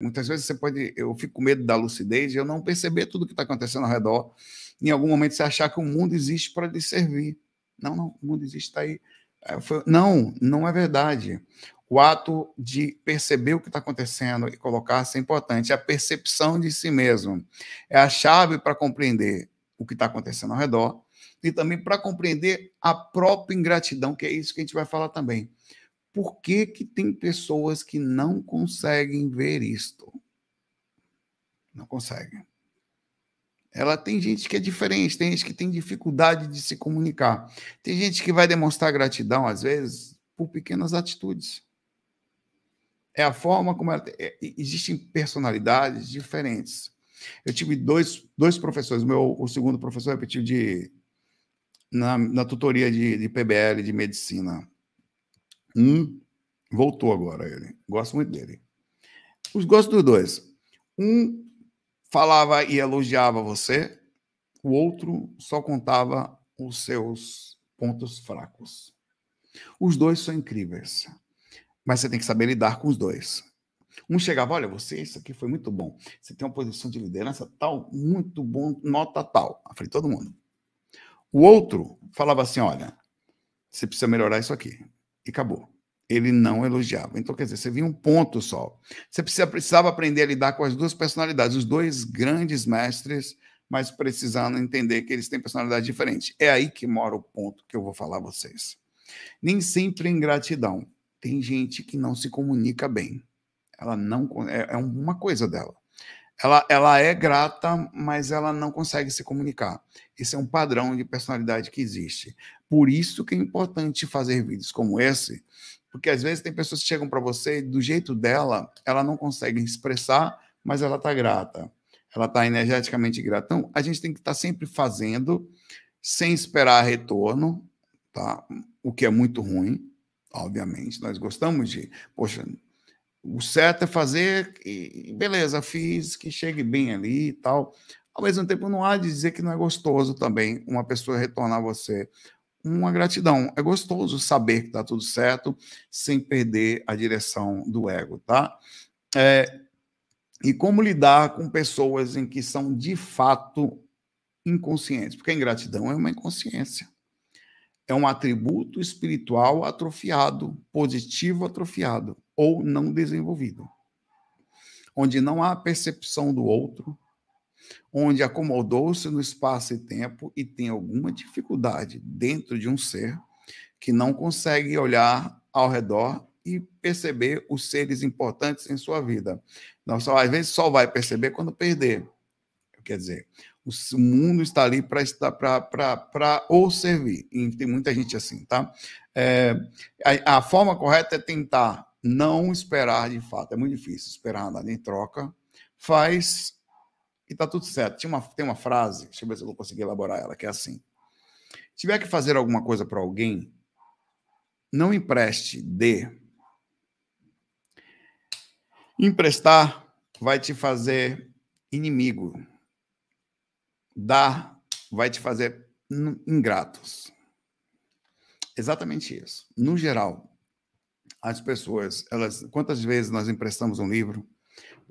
Muitas vezes você pode, eu fico com medo da lucidez e eu não perceber tudo que está acontecendo ao redor. Em algum momento você achar que o mundo existe para lhe servir. Não, não, o mundo existe, está aí. É, não, não é verdade. O ato de perceber o que está acontecendo e colocar-se é importante. É a percepção de si mesmo. É a chave para compreender o que está acontecendo ao redor e também para compreender a própria ingratidão, que é isso que a gente vai falar também. Por que, que tem pessoas que não conseguem ver isto? Não conseguem. Ela tem gente que é diferente, tem gente que tem dificuldade de se comunicar. Tem gente que vai demonstrar gratidão, às vezes, por pequenas atitudes. É a forma como ela. É, existem personalidades diferentes. Eu tive dois, dois professores. Meu, o segundo professor é repetiu de, na, na tutoria de, de PBL, de medicina. Um voltou agora ele. Gosto muito dele. Os gostos dos dois. Um falava e elogiava você, o outro só contava os seus pontos fracos. Os dois são incríveis, mas você tem que saber lidar com os dois. Um chegava, olha, você, isso aqui foi muito bom. Você tem uma posição de liderança tal, muito bom, nota tal. Eu falei, todo mundo. O outro falava assim, olha, você precisa melhorar isso aqui e acabou. Ele não elogiava. Então, quer dizer, você via um ponto só. Você precisava aprender a lidar com as duas personalidades, os dois grandes mestres, mas precisando entender que eles têm personalidade diferente. É aí que mora o ponto que eu vou falar a vocês. Nem sempre é ingratidão. Tem gente que não se comunica bem. Ela não é, é uma coisa dela ela, ela é grata, mas ela não consegue se comunicar. Esse é um padrão de personalidade que existe. Por isso que é importante fazer vídeos como esse, porque às vezes tem pessoas que chegam para você e do jeito dela, ela não consegue expressar, mas ela está grata. Ela está energeticamente grata. Então, a gente tem que estar tá sempre fazendo, sem esperar retorno, tá? o que é muito ruim, obviamente. Nós gostamos de, poxa, o certo é fazer, e, beleza, fiz, que chegue bem ali e tal. Ao mesmo tempo, não há de dizer que não é gostoso também uma pessoa retornar a você uma gratidão. É gostoso saber que está tudo certo, sem perder a direção do ego, tá? É, e como lidar com pessoas em que são de fato inconscientes? Porque a ingratidão é uma inconsciência. É um atributo espiritual atrofiado, positivo atrofiado ou não desenvolvido, onde não há percepção do outro, onde acomodou-se no espaço e tempo e tem alguma dificuldade dentro de um ser que não consegue olhar ao redor e perceber os seres importantes em sua vida. Não só às vezes só vai perceber quando perder. Quer dizer, o mundo está ali para estar para ou servir. E tem muita gente assim, tá? É, a, a forma correta é tentar não esperar de fato. É muito difícil esperar nada em troca. Faz e tá tudo certo. Tinha uma, tem uma frase, deixa eu ver se eu vou conseguir elaborar ela, que é assim: se tiver que fazer alguma coisa para alguém, não empreste de. Emprestar vai te fazer inimigo. Dar vai te fazer ingratos. Exatamente isso. No geral, as pessoas, elas, quantas vezes nós emprestamos um livro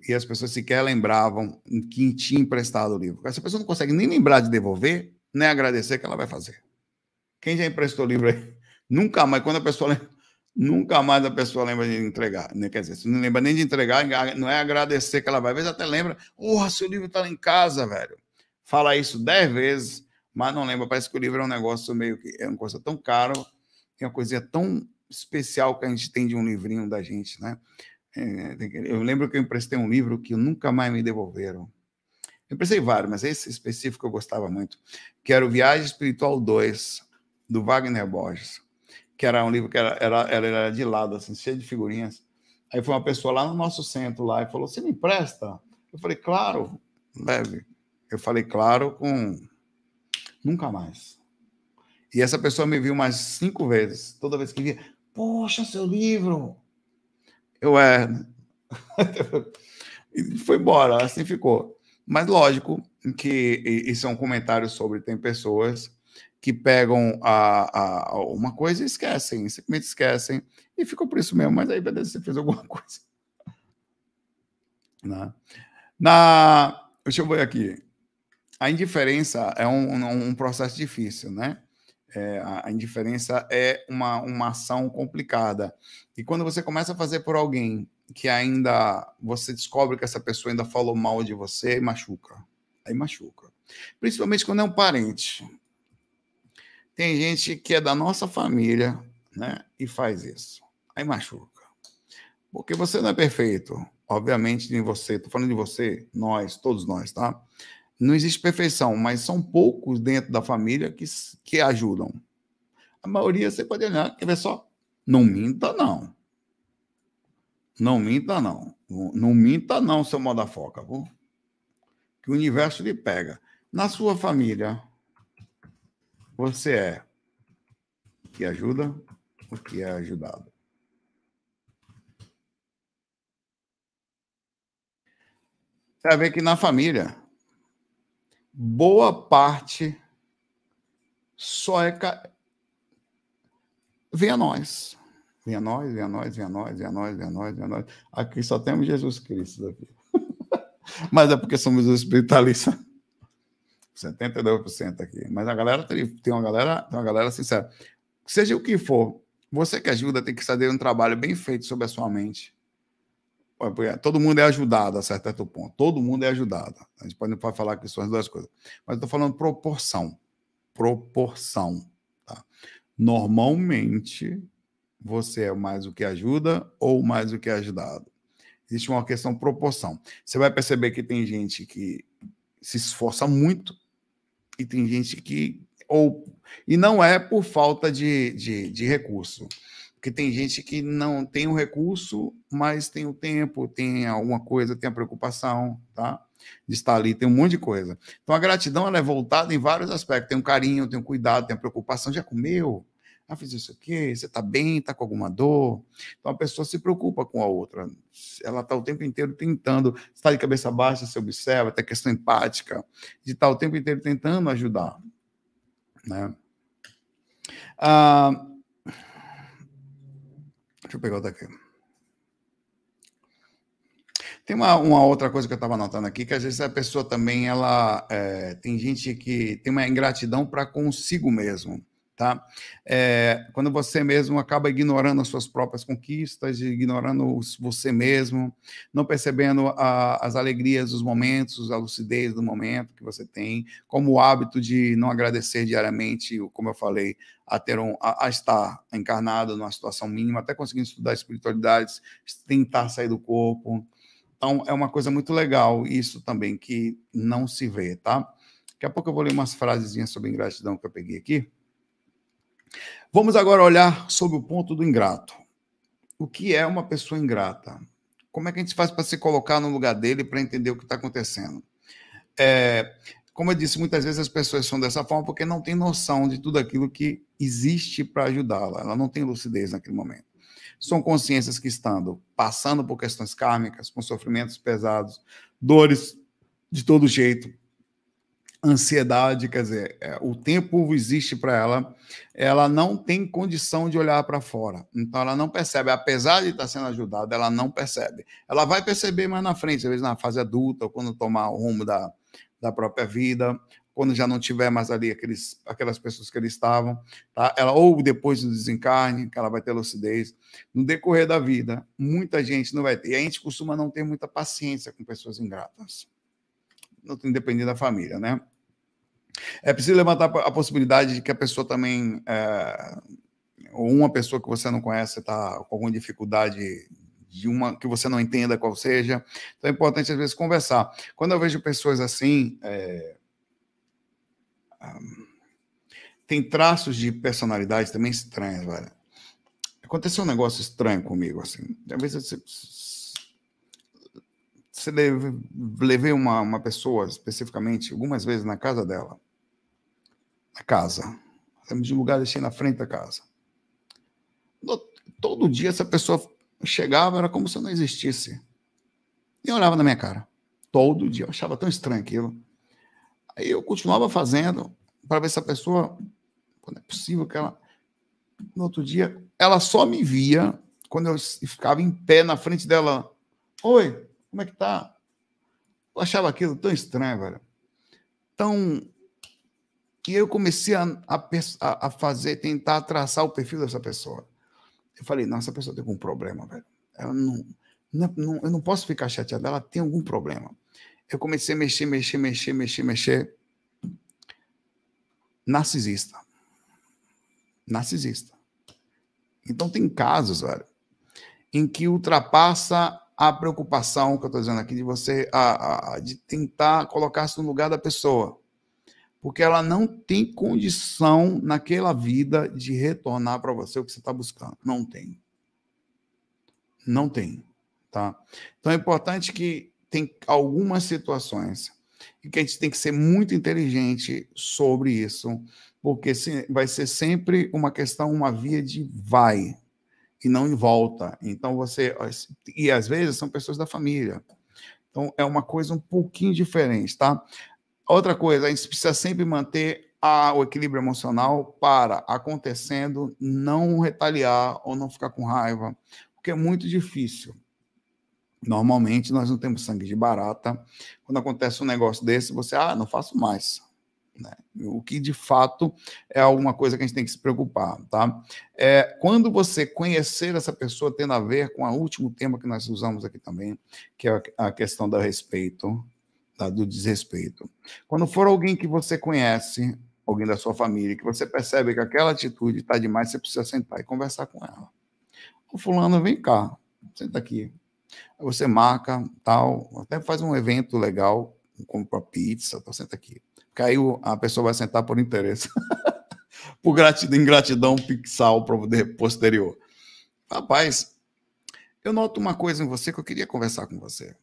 e as pessoas sequer lembravam que tinha emprestado o livro. Essa pessoa não consegue nem lembrar de devolver, nem agradecer que ela vai fazer. Quem já emprestou livro aí? Nunca mais, quando a pessoa lembra, nunca mais a pessoa lembra de entregar. Né? Quer dizer, se não lembra nem de entregar, não é agradecer que ela vai. Às vezes até lembra, porra, seu livro está lá em casa, velho. Fala isso dez vezes, mas não lembra. Parece que o livro é um negócio meio que é uma coisa tão caro, é uma coisinha tão especial que a gente tem de um livrinho da gente, né? É, eu lembro que eu emprestei um livro que nunca mais me devolveram. Eu emprestei vários, mas esse específico eu gostava muito, que era o Viagem Espiritual 2, do Wagner Borges, que era um livro que era, era, era de lado, assim, cheio de figurinhas. Aí foi uma pessoa lá no nosso centro lá e falou: Você me empresta? Eu falei: Claro, leve. Eu falei: Claro, com. Nunca mais. E essa pessoa me viu mais cinco vezes. Toda vez que via, Poxa, seu livro! Eu é. foi embora, assim ficou. Mas lógico que isso é um comentário sobre tem pessoas que pegam a, a, uma coisa e esquecem, simplesmente esquecem, e ficou por isso mesmo. Mas aí, beleza, você fez alguma coisa. Né? Na, deixa eu ver aqui. A indiferença é um, um processo difícil, né? É, a indiferença é uma, uma ação complicada. E quando você começa a fazer por alguém que ainda você descobre que essa pessoa ainda falou mal de você, aí machuca. Aí machuca. Principalmente quando é um parente. Tem gente que é da nossa família né, e faz isso. Aí machuca. Porque você não é perfeito. Obviamente, de você, estou falando de você, nós, todos nós, tá? Não existe perfeição, mas são poucos dentro da família que, que ajudam. A maioria você pode olhar, quer ver só? Não minta, não. Não minta, não. Não minta, não, seu modafoca. Viu? Que o universo lhe pega. Na sua família, você é que ajuda o que é ajudado. Você vai ver que na família boa parte só é. Ca... Vem a nós. Vem a nós, vem a nós, vem a nós, vem a nós, vem a nós, vem a nós. Aqui só temos Jesus Cristo. Aqui. Mas é porque somos espiritualistas. 72% aqui. Mas a galera tem uma galera, tem uma galera sincera. Seja o que for, você que ajuda tem que fazer um trabalho bem feito sobre a sua mente. Todo mundo é ajudado a certo ponto. Todo mundo é ajudado. A gente pode, falar que são as duas coisas. Mas eu estou falando proporção. Proporção. Tá? Normalmente, você é mais o que ajuda ou mais o que é ajudado. Existe uma questão de proporção. Você vai perceber que tem gente que se esforça muito e tem gente que. Ou, e não é por falta de, de, de recurso porque tem gente que não tem o recurso, mas tem o tempo, tem alguma coisa, tem a preocupação, tá? De estar ali, tem um monte de coisa. Então a gratidão ela é voltada em vários aspectos. Tem um carinho, tem um cuidado, tem a preocupação. Já comeu? Ah, fiz isso aqui, você está bem, está com alguma dor. Então a pessoa se preocupa com a outra. Ela está o tempo inteiro tentando, está de cabeça baixa, se observa, tem questão empática, de estar tá o tempo inteiro tentando ajudar. Né? Ah, Deixa eu pegar outra aqui. Tem uma, uma outra coisa que eu estava anotando aqui, que às vezes a pessoa também, ela é, tem gente que tem uma ingratidão para consigo mesmo. Tá? É, quando você mesmo acaba ignorando as suas próprias conquistas, ignorando você mesmo, não percebendo a, as alegrias dos momentos, a lucidez do momento que você tem, como o hábito de não agradecer diariamente, como eu falei, a, ter um, a, a estar encarnado numa situação mínima, até conseguindo estudar espiritualidades, tentar sair do corpo. Então, é uma coisa muito legal isso também, que não se vê, tá? Daqui a pouco eu vou ler umas frasezinhas sobre ingratidão que eu peguei aqui Vamos agora olhar sobre o ponto do ingrato. O que é uma pessoa ingrata? Como é que a gente faz para se colocar no lugar dele para entender o que está acontecendo? É, como eu disse, muitas vezes as pessoas são dessa forma porque não têm noção de tudo aquilo que existe para ajudá-la. Ela não tem lucidez naquele momento. São consciências que, estando passando por questões kármicas, com sofrimentos pesados, dores de todo jeito, ansiedade, quer dizer, é, o tempo existe para ela, ela não tem condição de olhar para fora. Então ela não percebe, apesar de estar tá sendo ajudada, ela não percebe. Ela vai perceber mais na frente, às vezes na fase adulta, ou quando tomar o rumo da, da própria vida, quando já não tiver mais ali aqueles, aquelas pessoas que eles estavam, tá? Ela ou depois do desencarne, que ela vai ter lucidez, no decorrer da vida, muita gente não vai ter. E a gente costuma não ter muita paciência com pessoas ingratas não dependendo da família, né? É preciso levantar a possibilidade de que a pessoa também, é, ou uma pessoa que você não conhece está com alguma dificuldade de uma que você não entenda qual seja. Então é importante às vezes conversar. Quando eu vejo pessoas assim, é, tem traços de personalidade também estranhos, velho. Aconteceu um negócio estranho comigo assim. Às vezes você levei uma, uma pessoa especificamente algumas vezes na casa dela. Na casa. Temos de um lugar, deixei na frente da casa. Todo dia essa pessoa chegava, era como se eu não existisse. E olhava na minha cara. Todo dia. Eu achava tão estranho aquilo. Aí eu continuava fazendo para ver se a pessoa. quando é possível que ela. No outro dia, ela só me via quando eu ficava em pé na frente dela. Oi, como é que tá? Eu achava aquilo tão estranho, velho. Tão. E eu comecei a, a, a fazer, tentar traçar o perfil dessa pessoa. Eu falei, não, essa pessoa tem algum problema, velho. Eu não, é, não, eu não posso ficar chateado, ela tem algum problema. Eu comecei a mexer, mexer, mexer, mexer, mexer. Narcisista. Narcisista. Então tem casos, velho, em que ultrapassa a preocupação que eu estou dizendo aqui de você, a, a, de tentar colocar-se no lugar da pessoa. Porque ela não tem condição naquela vida de retornar para você o que você está buscando. Não tem. Não tem. Tá? Então é importante que tem algumas situações e que a gente tem que ser muito inteligente sobre isso, porque vai ser sempre uma questão, uma via de vai e não em volta. Então você e às vezes são pessoas da família. Então é uma coisa um pouquinho diferente, tá? Outra coisa, a gente precisa sempre manter a, o equilíbrio emocional para acontecendo não retaliar ou não ficar com raiva, porque é muito difícil. Normalmente nós não temos sangue de barata. Quando acontece um negócio desse, você ah, não faço mais. Né? O que de fato é alguma coisa que a gente tem que se preocupar, tá? É, quando você conhecer essa pessoa, tendo a ver com o último tema que nós usamos aqui também, que é a questão do respeito, tá? do desrespeito. Quando for alguém que você conhece, alguém da sua família, que você percebe que aquela atitude está demais, você precisa sentar e conversar com ela. O fulano, vem cá, senta aqui. você marca, tal, até faz um evento legal, compra pizza, tal, tá? senta aqui caiu, a pessoa vai sentar por interesse. por gratidão, ingratidão pixal posterior. Rapaz, eu noto uma coisa em você que eu queria conversar com você.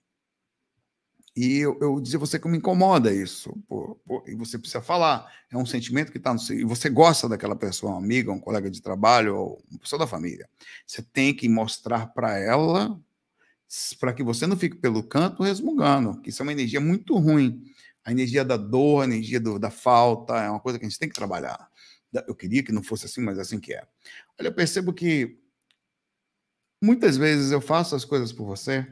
E eu, eu dizer você que me incomoda isso. Pô, pô, e você precisa falar. É um sentimento que está no seu. E você gosta daquela pessoa, uma amiga, um colega de trabalho, ou uma pessoa da família. Você tem que mostrar para ela, para que você não fique pelo canto resmungando, que isso é uma energia muito ruim a energia da dor, a energia do, da falta, é uma coisa que a gente tem que trabalhar. Eu queria que não fosse assim, mas é assim que é. Olha, eu percebo que muitas vezes eu faço as coisas por você,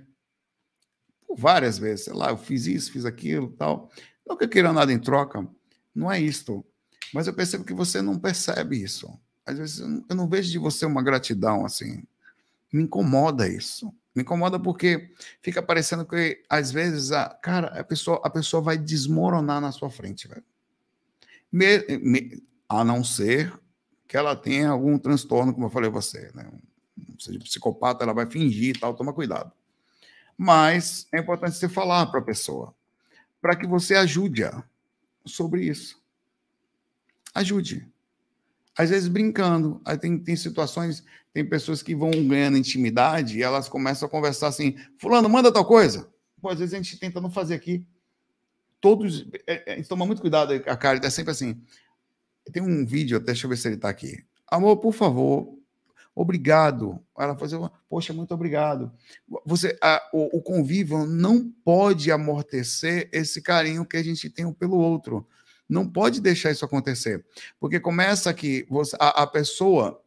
por várias vezes, sei lá, eu fiz isso, fiz aquilo, tal. Não que eu queira nada em troca, não é isto. Mas eu percebo que você não percebe isso. Às vezes eu não, eu não vejo de você uma gratidão assim. Me incomoda isso. Me incomoda porque fica parecendo que, às vezes, a, cara, a pessoa, a pessoa vai desmoronar na sua frente, velho. Me, me, a não ser que ela tenha algum transtorno, como eu falei a você, né? Seja psicopata, ela vai fingir e tal, toma cuidado. Mas é importante você falar para a pessoa, para que você ajude-a sobre isso. Ajude às vezes brincando. Aí tem, tem situações, tem pessoas que vão ganhando intimidade e elas começam a conversar assim: Fulano, manda tal coisa. Pô, às vezes a gente tenta não fazer aqui. Todos. É, a é, gente toma muito cuidado, a cara é tá sempre assim. Tem um vídeo, até deixa eu ver se ele está aqui. Amor, por favor, obrigado. Ela fazer uma, assim, poxa, muito obrigado. Você, a, o, o convívio não pode amortecer esse carinho que a gente tem um pelo outro. Não pode deixar isso acontecer. Porque começa que você, a, a pessoa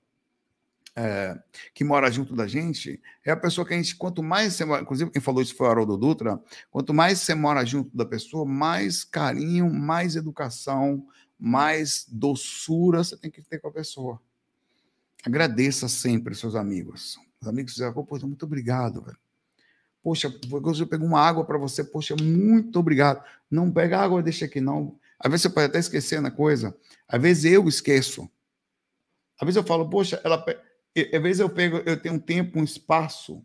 é, que mora junto da gente é a pessoa que a gente, quanto mais você mora, inclusive quem falou isso foi o Haroldo Dutra, quanto mais você mora junto da pessoa, mais carinho, mais educação, mais doçura você tem que ter com a pessoa. Agradeça sempre seus amigos. Os amigos dizem, oh, poxa, muito obrigado, velho. Poxa, eu pego uma água para você, poxa, muito obrigado. Não pega água, deixa aqui não. Às vezes você pode até esquecer na coisa. Às vezes eu esqueço. Às vezes eu falo, poxa, ela. Às vezes eu pego, eu tenho um tempo, um espaço.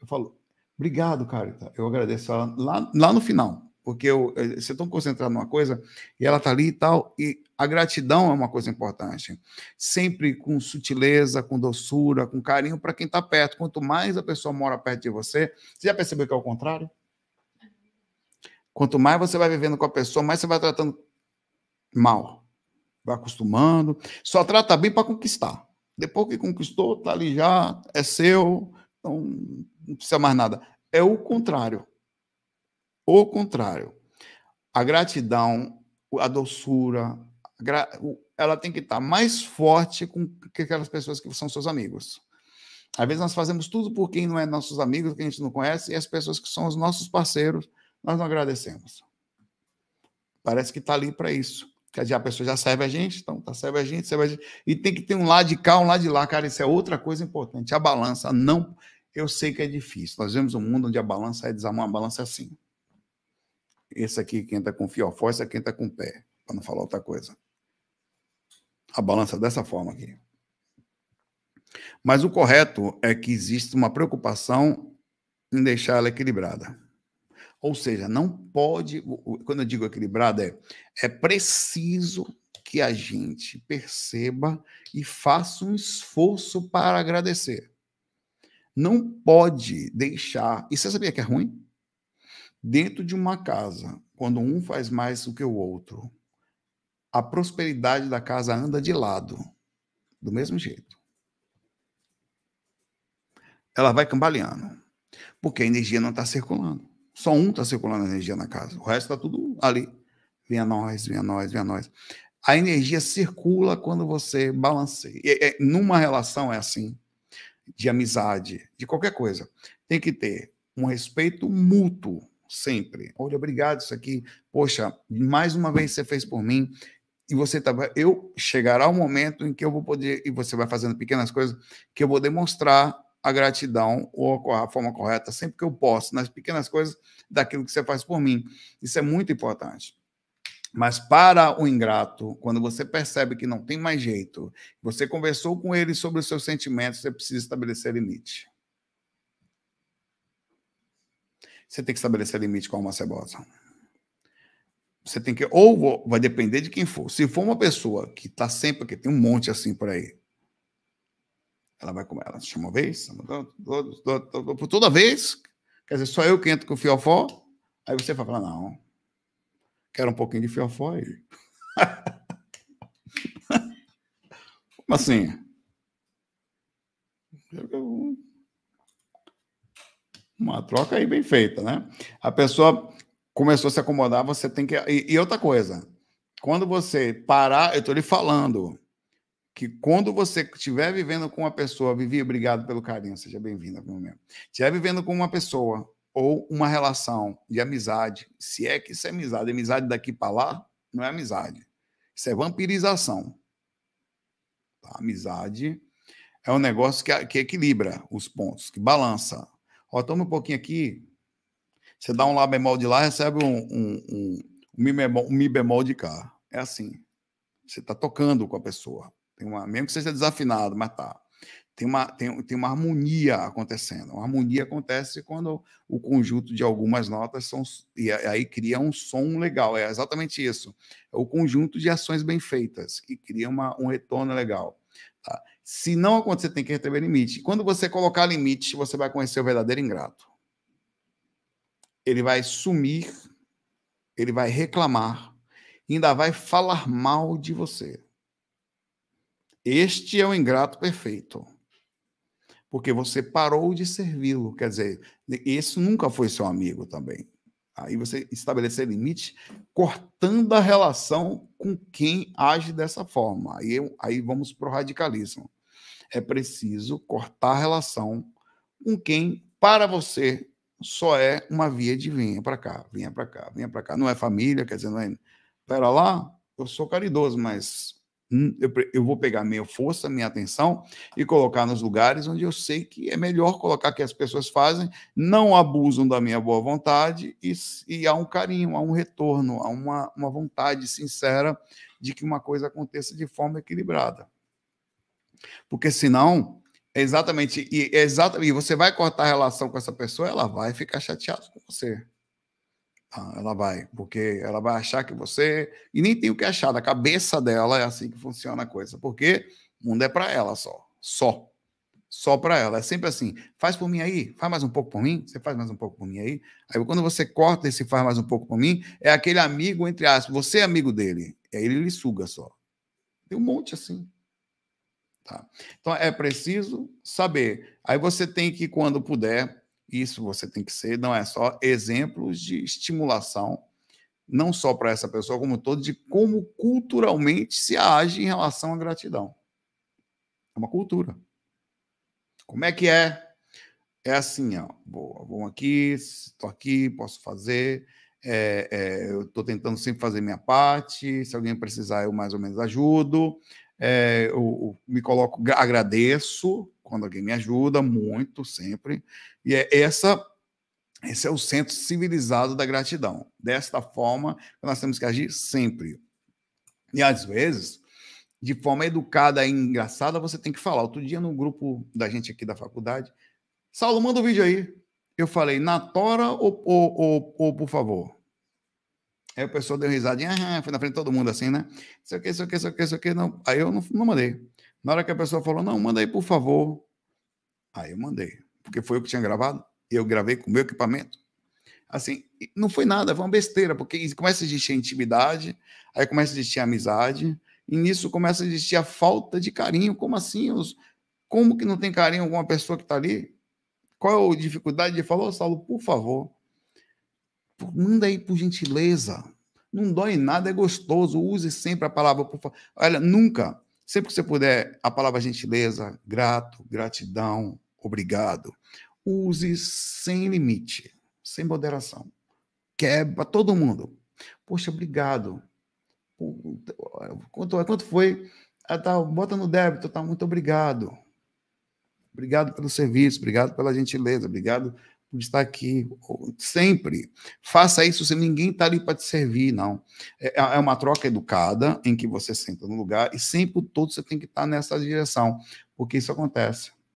Eu falo, obrigado, Carita. Eu agradeço ela lá, lá no final. Porque eu, eh, você está concentrado numa coisa e ela tá ali e tal. E a gratidão é uma coisa importante. Sempre com sutileza, com doçura, com carinho para quem está perto. Quanto mais a pessoa mora perto de você, você já percebeu que é o contrário? Quanto mais você vai vivendo com a pessoa, mais você vai tratando mal. Vai acostumando. Só trata bem para conquistar. Depois que conquistou, tá ali já, é seu, então não precisa mais nada. É o contrário. O contrário. A gratidão, a doçura, ela tem que estar tá mais forte com aquelas pessoas que são seus amigos. Às vezes nós fazemos tudo por quem não é nossos amigos, que a gente não conhece, e as pessoas que são os nossos parceiros, nós não agradecemos. Parece que está ali para isso. Quer dizer, a pessoa já serve a gente, então tá, serve a gente, serve a gente. E tem que ter um lado de cá, um lado de lá, cara. Isso é outra coisa importante. A balança não. Eu sei que é difícil. Nós vemos um mundo onde a balança é desarmar uma balança é assim. Esse aqui quem está com fiofó, esse aqui quem está com pé, para não falar outra coisa. A balança é dessa forma aqui. Mas o correto é que existe uma preocupação em deixar ela equilibrada. Ou seja, não pode, quando eu digo equilibrado, é, é preciso que a gente perceba e faça um esforço para agradecer. Não pode deixar. E você sabia que é ruim? Dentro de uma casa, quando um faz mais do que o outro, a prosperidade da casa anda de lado, do mesmo jeito. Ela vai cambaleando, porque a energia não está circulando. Só um está circulando energia na casa. O resto está tudo ali. Vem a nós, vem a nós, vem a nós. A energia circula quando você balanceia. E é, numa relação é assim, de amizade, de qualquer coisa. Tem que ter um respeito mútuo, sempre. Olha, obrigado, isso aqui. Poxa, mais uma vez você fez por mim. E você tá, eu chegará o um momento em que eu vou poder, e você vai fazendo pequenas coisas, que eu vou demonstrar a gratidão ou a forma correta, sempre que eu posso, nas pequenas coisas daquilo que você faz por mim. Isso é muito importante. Mas para o ingrato, quando você percebe que não tem mais jeito, você conversou com ele sobre os seus sentimentos, você precisa estabelecer limite. Você tem que estabelecer limite com a cebosa. Você tem que, ou vai depender de quem for. Se for uma pessoa que está sempre, que tem um monte assim por aí, ela vai comer ela chama uma vez, por toda vez, quer dizer, só eu que entro com o fiofó, aí você vai falar, não, quero um pouquinho de fiofó aí. como assim? Uma troca aí bem feita, né? A pessoa começou a se acomodar, você tem que. E, e outra coisa, quando você parar, eu estou lhe falando, que quando você estiver vivendo com uma pessoa, Vivi, obrigado pelo carinho, seja bem-vinda no momento. Estiver vivendo com uma pessoa ou uma relação de amizade, se é que isso é amizade, amizade daqui para lá, não é amizade. Isso é vampirização. Tá? Amizade é um negócio que, que equilibra os pontos, que balança. Ó, toma um pouquinho aqui, você dá um Lá bemol de lá, recebe um, um, um, um mi, bemol, um mi bemol de cá. É assim. Você está tocando com a pessoa. Tem uma, mesmo que seja desafinado, mas tá. Tem uma, tem, tem uma harmonia acontecendo. Uma harmonia acontece quando o conjunto de algumas notas são, e aí cria um som legal. É exatamente isso. É o conjunto de ações bem feitas que cria uma, um retorno legal. Tá? Se não acontecer, tem que receber limite. Quando você colocar limite, você vai conhecer o verdadeiro ingrato. Ele vai sumir, ele vai reclamar, ainda vai falar mal de você. Este é o ingrato perfeito. Porque você parou de servi-lo. Quer dizer, esse nunca foi seu amigo também. Aí você estabelece limite, cortando a relação com quem age dessa forma. Aí, aí vamos para o radicalismo. É preciso cortar a relação com quem, para você, só é uma via de vinha para cá, vinha para cá, vinha para cá. Não é família, quer dizer, não é. Pera lá, eu sou caridoso, mas Hum, eu, eu vou pegar minha força, minha atenção e colocar nos lugares onde eu sei que é melhor colocar que as pessoas fazem, não abusam da minha boa vontade e, e há um carinho, há um retorno, há uma, uma vontade sincera de que uma coisa aconteça de forma equilibrada. Porque senão, é exatamente, e, é exatamente, e você vai cortar a relação com essa pessoa, ela vai ficar chateada com você. Ah, ela vai, porque ela vai achar que você. E nem tem o que achar, da cabeça dela é assim que funciona a coisa. Porque o mundo é para ela só. Só. Só para ela. É sempre assim: faz por mim aí, faz mais um pouco por mim, você faz mais um pouco por mim aí. Aí quando você corta esse faz mais um pouco por mim, é aquele amigo, entre aspas, você é amigo dele. é aí ele lhe suga só. Tem um monte assim. Tá. Então é preciso saber. Aí você tem que, quando puder, isso você tem que ser, não é só exemplos de estimulação, não só para essa pessoa, como todo, de como culturalmente se age em relação à gratidão. É uma cultura. Como é que é? É assim, ó, boa, vou aqui, estou aqui, posso fazer, é, é, eu estou tentando sempre fazer minha parte, se alguém precisar eu mais ou menos ajudo, é, eu, eu me coloco, agradeço, quando alguém me ajuda, muito, sempre. E é essa esse é o centro civilizado da gratidão. Desta forma, nós temos que agir sempre. E às vezes, de forma educada e engraçada, você tem que falar. Outro dia, no grupo da gente aqui da faculdade, Saulo, manda o um vídeo aí. Eu falei, na tora ou, ou, ou, ou por favor? Aí o pessoal deu risadinha, ah, foi na frente de todo mundo assim, né? Isso aqui, isso aqui, isso aqui, isso aqui. Não. Aí eu não, não mandei. Na hora que a pessoa falou, não, manda aí, por favor. Aí eu mandei, porque foi eu que tinha gravado, e eu gravei com o meu equipamento. Assim, não foi nada, foi uma besteira, porque começa a existir intimidade, aí começa a existir amizade, e nisso começa a existir a falta de carinho. Como assim? Os... Como que não tem carinho alguma pessoa que está ali? Qual é a dificuldade de falar, oh, Saulo, por favor, manda aí por gentileza. Não dói nada, é gostoso. Use sempre a palavra, por favor. Olha, nunca Sempre que você puder, a palavra gentileza, grato, gratidão, obrigado. Use sem limite, sem moderação. Quebra todo mundo. Poxa, obrigado. Quanto, quanto foi? Ah, tá, bota no débito, tá? Muito obrigado. Obrigado pelo serviço, obrigado pela gentileza, obrigado de estar aqui sempre. Faça isso se ninguém está ali para te servir, não. É, é, é, uma troca educada em que você senta no lugar e sempre todo você tem que estar tá nessa direção, porque isso acontece.